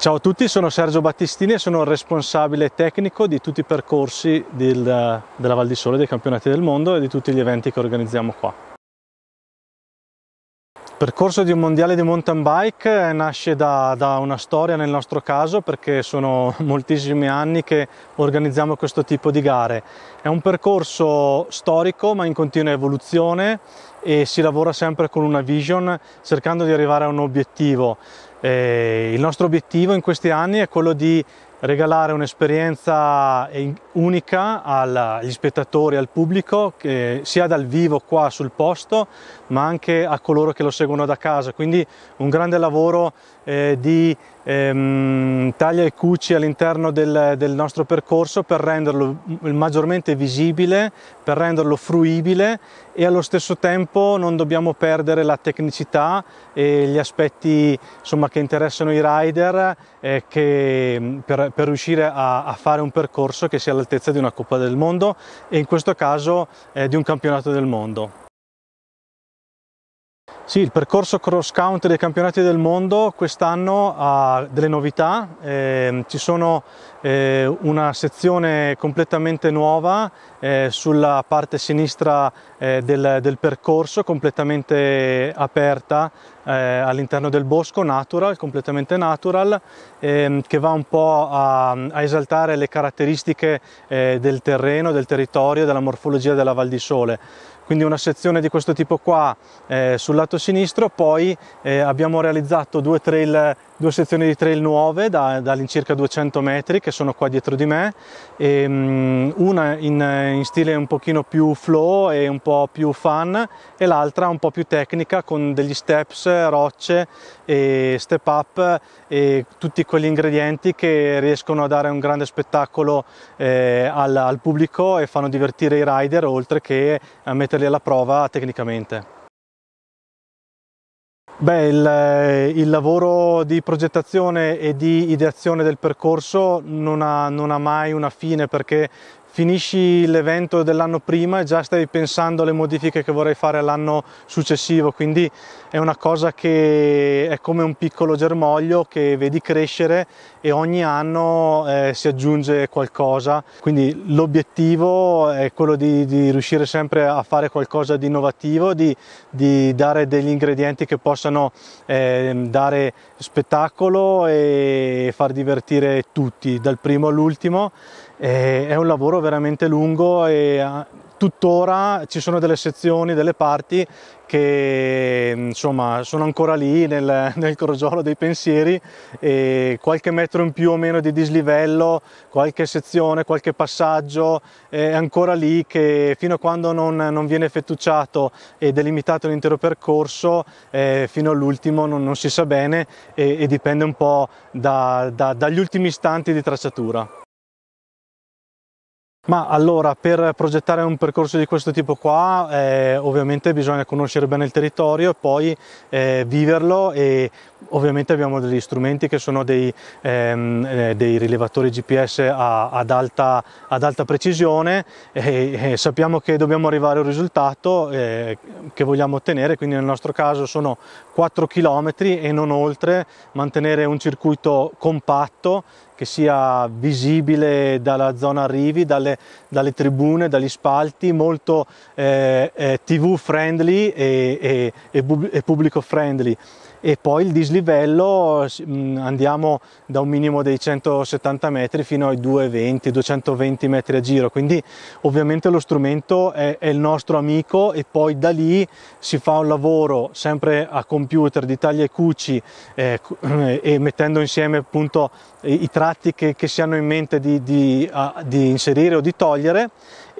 Ciao a tutti, sono Sergio Battistini e sono il responsabile tecnico di tutti i percorsi del, eh, della Val di Sole, dei campionati del mondo e di tutti gli eventi che organizziamo qua. Il percorso di un mondiale di mountain bike eh, nasce da, da, una storia nel nostro caso perché sono moltissimi anni che organizziamo questo tipo di gare. È un percorso storico ma in continua evoluzione e si lavora sempre con una vision cercando di arrivare a un obiettivo. Eh, il nostro obiettivo in questi anni è quello di regalare un'esperienza unica agli spettatori, al pubblico, sia dal vivo qua sul posto, ma anche a coloro che lo seguono da casa. Quindi un grande lavoro eh, di ehm, taglia e cuci all'interno del, del, nostro percorso per renderlo maggiormente visibile, per renderlo fruibile e allo stesso tempo non dobbiamo perdere la tecnicità e gli aspetti insomma, che interessano i rider eh, che, mm, per, per, riuscire a, a, fare un percorso che sia all'altezza di una Coppa del Mondo e in questo caso eh, di un campionato del mondo. Sì, il percorso cross country dei campionati del mondo quest'anno ha delle novità, eh, ci sono eh, una sezione completamente nuova eh, sulla parte sinistra eh, del, del, percorso, completamente aperta eh, all'interno del bosco, natural, completamente natural, ehm, che va un po' a, a esaltare le caratteristiche eh, del terreno, del territorio, della morfologia della Val di Sole quindi una sezione di questo tipo qua eh, sul lato sinistro, poi eh, abbiamo realizzato due, trail, due, sezioni di trail nuove da, da all'incirca 200 metri che sono qua dietro di me, e, um, una in, in, stile un pochino più flow e un po' più fun e l'altra un po' più tecnica con degli steps, rocce e step up e tutti quegli ingredienti che riescono a dare un grande spettacolo eh, al, al pubblico e fanno divertire i rider oltre che a mettere metterli alla prova tecnicamente. Beh, il, eh, il, lavoro di progettazione e di ideazione del percorso non ha, non ha mai una fine perché finisci l'evento dell'anno prima e già stai pensando alle modifiche che vorrei fare l'anno successivo, quindi è una cosa che è come un piccolo germoglio che vedi crescere e ogni anno eh, si aggiunge qualcosa, quindi l'obiettivo è quello di, di, riuscire sempre a fare qualcosa di innovativo, di, di dare degli ingredienti che possano eh, dare spettacolo e far divertire tutti, dal primo all'ultimo è un lavoro veramente lungo e eh, tuttora ci sono delle sezioni, delle parti che mm, insomma sono ancora lì nel, nel crogiolo dei pensieri e qualche metro in più o meno di dislivello, qualche sezione, qualche passaggio è ancora lì che fino a quando non, non viene effettuato e delimitato l'intero percorso eh, fino all'ultimo non, non, si sa bene e, e dipende un po' da, da, dagli ultimi istanti di tracciatura. Ma allora, per progettare un percorso di questo tipo qua, eh, ovviamente bisogna conoscere bene il territorio e poi eh, viverlo e ovviamente abbiamo degli strumenti che sono dei, ehm, eh, dei rilevatori GPS a, ad, alta, ad, alta, precisione e, e, sappiamo che dobbiamo arrivare a un risultato eh, che vogliamo ottenere, quindi nel nostro caso sono 4 km e non oltre, mantenere un circuito compatto che sia visibile dalla zona arrivi, dalle, dalle tribune, dagli spalti, molto eh, eh, tv friendly e, e, e pubblico friendly e poi il dislivello mm, andiamo da un minimo dei 170 metri fino ai 220-220 metri a giro, quindi ovviamente lo strumento è, è, il nostro amico e poi da lì si fa un lavoro sempre a computer di taglia e cuci eh, e mettendo insieme appunto i, i tratti che, che, si hanno in mente di, di, a, ah, di inserire o di togliere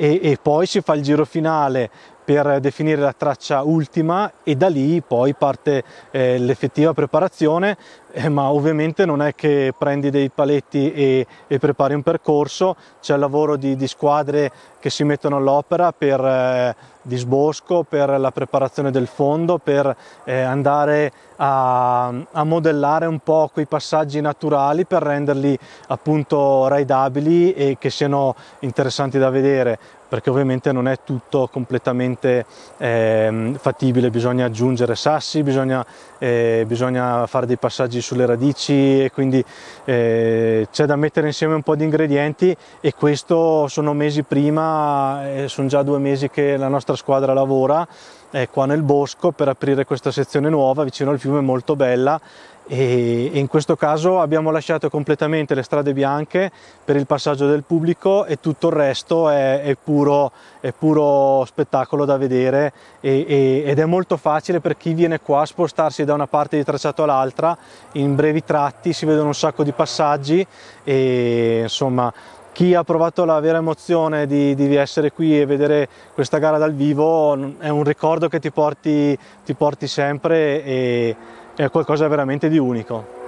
e, e poi si fa il giro finale per definire la traccia ultima e da lì poi parte eh, l'effettiva preparazione eh, ma ovviamente non è che prendi dei paletti e, e prepari un percorso, c'è il lavoro di, di, squadre che si mettono all'opera per eh, disbosco, per la preparazione del fondo, per eh, andare a, a, modellare un po' quei passaggi naturali per renderli appunto raidabili e che siano interessanti da vedere perché ovviamente non è tutto completamente eh, fattibile, bisogna aggiungere sassi, bisogna, eh, bisogna, fare dei passaggi sulle radici e quindi eh, c'è da mettere insieme un po' di ingredienti e questo sono mesi prima, eh, sono già due mesi che la nostra squadra lavora eh, qua nel bosco per aprire questa sezione nuova vicino al fiume molto bella e, e in questo caso abbiamo lasciato completamente le strade bianche per il passaggio del pubblico e tutto il resto è, è, puro, è puro, spettacolo da vedere e, e, ed è molto facile per chi viene qua spostarsi da una parte di tracciato all'altra in brevi tratti si vedono un sacco di passaggi e insomma chi ha provato la vera emozione di, di, essere qui e vedere questa gara dal vivo è un ricordo che ti porti, ti porti sempre e è qualcosa veramente di unico.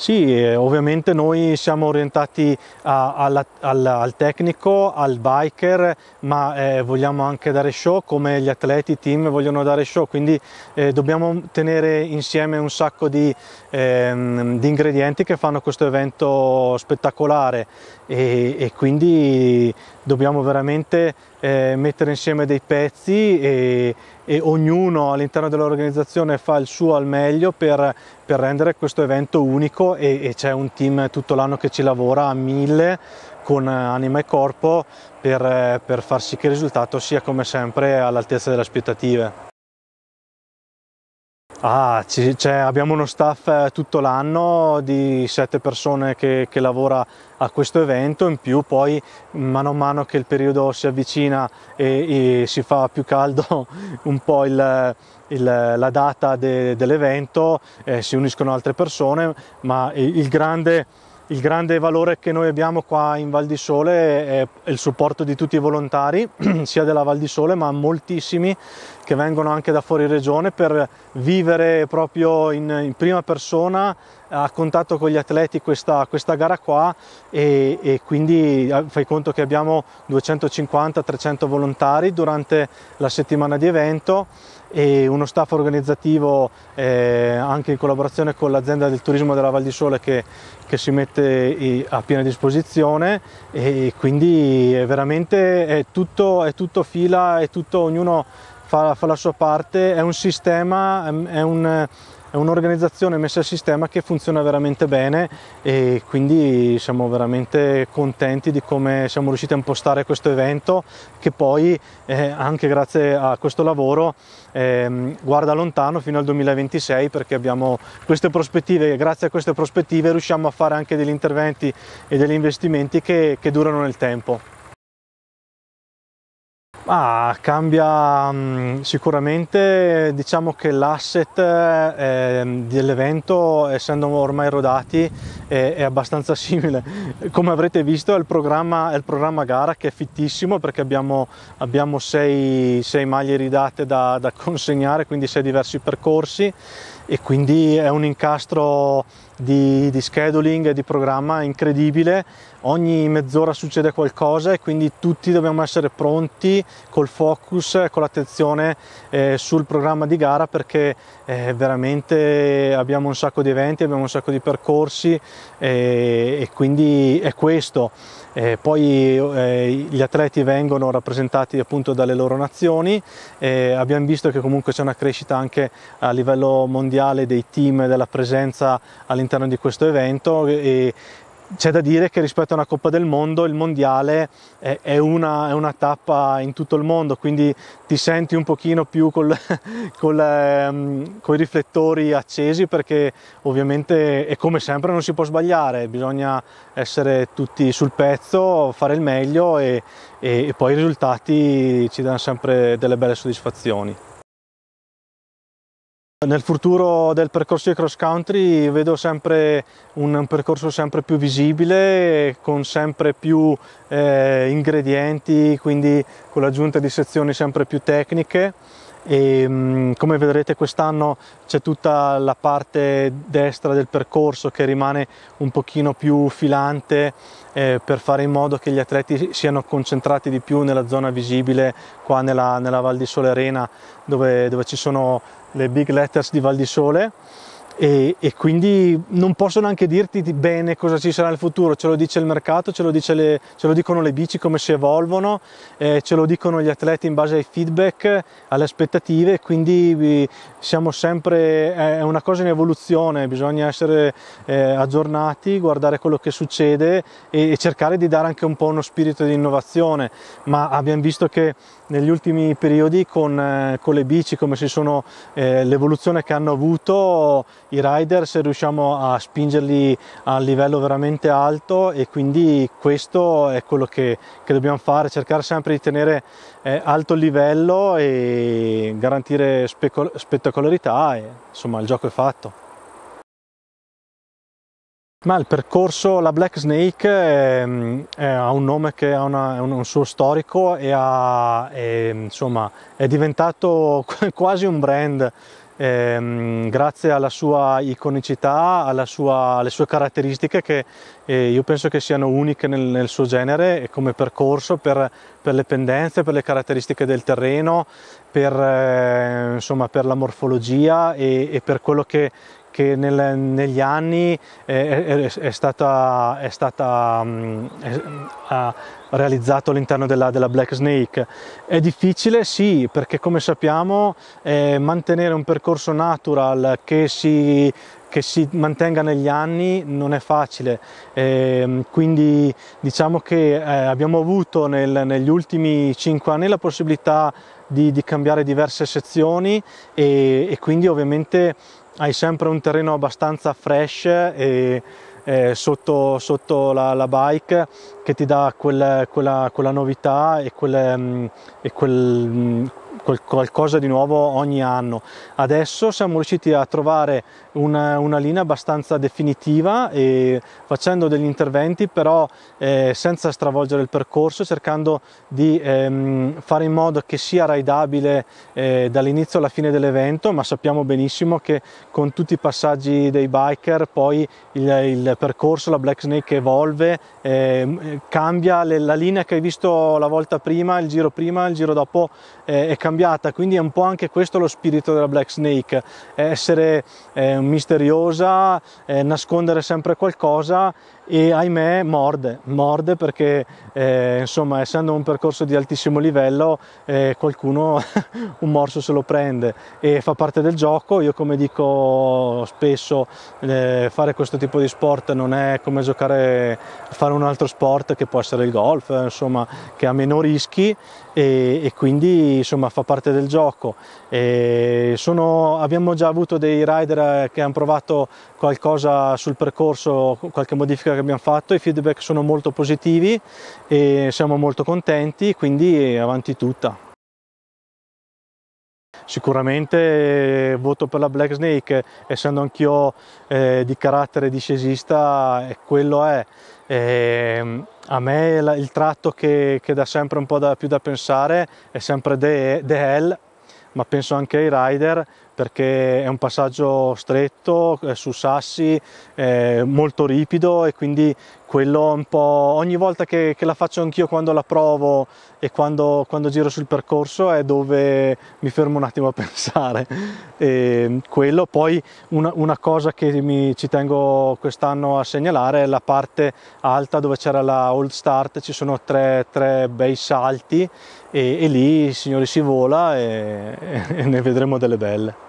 Sì, ovviamente noi siamo orientati a, alla, al, al, tecnico, al biker, ma eh, vogliamo anche dare show come gli atleti, i team vogliono dare show, quindi eh, dobbiamo tenere insieme un sacco di, ehm, di, ingredienti che fanno questo evento spettacolare e, e quindi dobbiamo veramente eh, mettere insieme dei pezzi e, e ognuno all'interno dell'organizzazione fa il suo al meglio per, per rendere questo evento unico e, e c'è un team tutto l'anno che ci lavora a mille con anima e corpo per, per far sì che il risultato sia come sempre all'altezza delle aspettative. Ah, cioè, abbiamo uno staff eh, tutto l'anno di sette persone che, che, lavora a questo evento, in più poi mano a mano che il periodo si avvicina e, e si fa più caldo un po' il, il, la data de, dell'evento, eh, si uniscono altre persone, ma il grande... Il grande valore che noi abbiamo qua in Val di Sole è il supporto di tutti i volontari, sia della Val di Sole, ma moltissimi che vengono anche da fuori regione per vivere proprio in, in prima persona a contatto con gli atleti questa, questa gara qua e, e, quindi ah, fai conto che abbiamo 250-300 volontari durante la settimana di evento e uno staff organizzativo eh, anche in collaborazione con l'azienda del turismo della Val di Sole che, che si mette a piena disposizione e quindi è veramente è tutto, è tutto fila, è tutto ognuno fa, fa la sua parte, è un sistema, ehm, è un è un'organizzazione messa a sistema che funziona veramente bene e quindi siamo veramente contenti di come siamo riusciti a impostare questo evento che poi eh, anche grazie a questo lavoro eh, guarda lontano fino al 2026 perché abbiamo queste prospettive e grazie a queste prospettive riusciamo a fare anche degli interventi e degli investimenti che, che durano nel tempo. Ah, cambia mm, sicuramente, diciamo che l'asset ehm, dell'evento, essendo ormai rodati, è, è, abbastanza simile. Come avrete visto è il programma, è il programma gara che è fittissimo perché abbiamo, abbiamo sei, sei, maglie ridate da, da consegnare, quindi sei diversi percorsi e quindi è un incastro di, di scheduling e di programma incredibile, ogni mezz'ora succede qualcosa e quindi tutti dobbiamo essere pronti col focus e con l'attenzione eh, sul programma di gara perché eh, veramente abbiamo un sacco di eventi, abbiamo un sacco di percorsi eh, e quindi è questo. Eh, poi eh, gli atleti vengono rappresentati appunto dalle loro nazioni, eh, abbiamo visto che comunque c'è una crescita anche a livello mondiale dei team, della presenza all'interno di questo evento e c'è da dire che rispetto a una Coppa del Mondo il Mondiale è una, è una tappa in tutto il mondo, quindi ti senti un pochino più col, col, ehm, con i riflettori accesi perché ovviamente e come sempre non si può sbagliare, bisogna essere tutti sul pezzo, fare il meglio e, e, e poi i risultati ci danno sempre delle belle soddisfazioni. Nel futuro del percorso di cross country vedo sempre un percorso sempre più visibile, con sempre più eh, ingredienti, quindi con l'aggiunta di sezioni sempre più tecniche e mm, come vedrete quest'anno c'è tutta la parte destra del percorso che rimane un pochino più filante eh, per fare in modo che gli atleti siano concentrati di più nella zona visibile qua nella, nella Val di Sole Arena dove, dove ci sono le big letters di Val di Sole e, e, quindi non posso neanche dirti bene cosa ci sarà nel futuro, ce lo dice il mercato, ce lo, le, ce lo dicono le bici come si evolvono, eh, ce lo dicono gli atleti in base ai feedback, alle aspettative, quindi eh, siamo sempre, è una cosa in evoluzione, bisogna essere eh, aggiornati, guardare quello che succede e, e cercare di dare anche un po' uno spirito di innovazione, ma abbiamo visto che negli ultimi periodi con, eh, con, le bici, come si sono eh, l'evoluzione che hanno avuto, i rider se riusciamo a spingerli a livello veramente alto e quindi questo è quello che, che dobbiamo fare, cercare sempre di tenere eh, alto il livello e garantire spettacolarità e insomma il gioco è fatto. Ma il percorso, la Black Snake ehm, ha un nome che ha una, un, un, suo storico e ha, è, ehm, insomma, è diventato quasi un brand ehm, grazie alla sua iconicità, sua, alle sue caratteristiche che eh, io penso che siano uniche nel, nel suo genere e come percorso per, per, le pendenze, per le caratteristiche del terreno, per, eh, insomma, per la morfologia e, e per quello che che nel, negli anni è, è, stata, è stata mm, è, realizzato all'interno della, della, Black Snake. È difficile? Sì, perché come sappiamo eh, mantenere un percorso natural che si, che si, mantenga negli anni non è facile, eh, quindi diciamo che eh, abbiamo avuto nel, negli ultimi 5 anni la possibilità di, di cambiare diverse sezioni e, e quindi ovviamente hai sempre un terreno abbastanza fresh e eh, sotto, sotto la, la, bike che ti dà quel, quella, quella, novità e, quel, mm, e quel, mm, qualcosa di nuovo ogni anno. Adesso siamo riusciti a trovare una, una linea abbastanza definitiva e facendo degli interventi però eh, senza stravolgere il percorso, cercando di ehm, fare in modo che sia raidabile eh, dall'inizio alla fine dell'evento, ma sappiamo benissimo che con tutti i passaggi dei biker poi il, il percorso, la Black Snake evolve, eh, cambia le, la linea che hai visto la volta prima, il giro prima, il giro dopo eh, è cambiata cambiata, quindi è un po' anche questo lo spirito della Black Snake, essere eh, misteriosa, eh, nascondere sempre qualcosa e ahimè morde, morde perché eh, insomma essendo un percorso di altissimo livello eh, qualcuno un morso se lo prende e fa parte del gioco, io come dico spesso eh, fare questo tipo di sport non è come giocare, fare un altro sport che può essere il golf, insomma che ha meno rischi e, e quindi insomma fa parte del gioco. Sono, abbiamo già avuto dei rider eh, che hanno provato qualcosa sul percorso, qualche modifica che abbiamo fatto, i feedback sono molto positivi e siamo molto contenti, quindi avanti tutta. Sicuramente eh, voto per la Black Snake, essendo anch'io eh, di carattere discesista, eh, quello è. E ehm, a me il tratto che, che, dà sempre un po' da, più da pensare è sempre The Hell, ma penso anche ai rider, perché è un passaggio stretto eh, su sassi, molto ripido e quindi quello un po' ogni volta che, che la faccio anch'io quando la provo e quando, quando, giro sul percorso è dove mi fermo un attimo a pensare. E quello poi una, una cosa che mi, ci tengo quest'anno a segnalare è la parte alta dove c'era la Old Start, ci sono tre, tre bei salti e, e lì signori si vola e, e ne vedremo delle belle.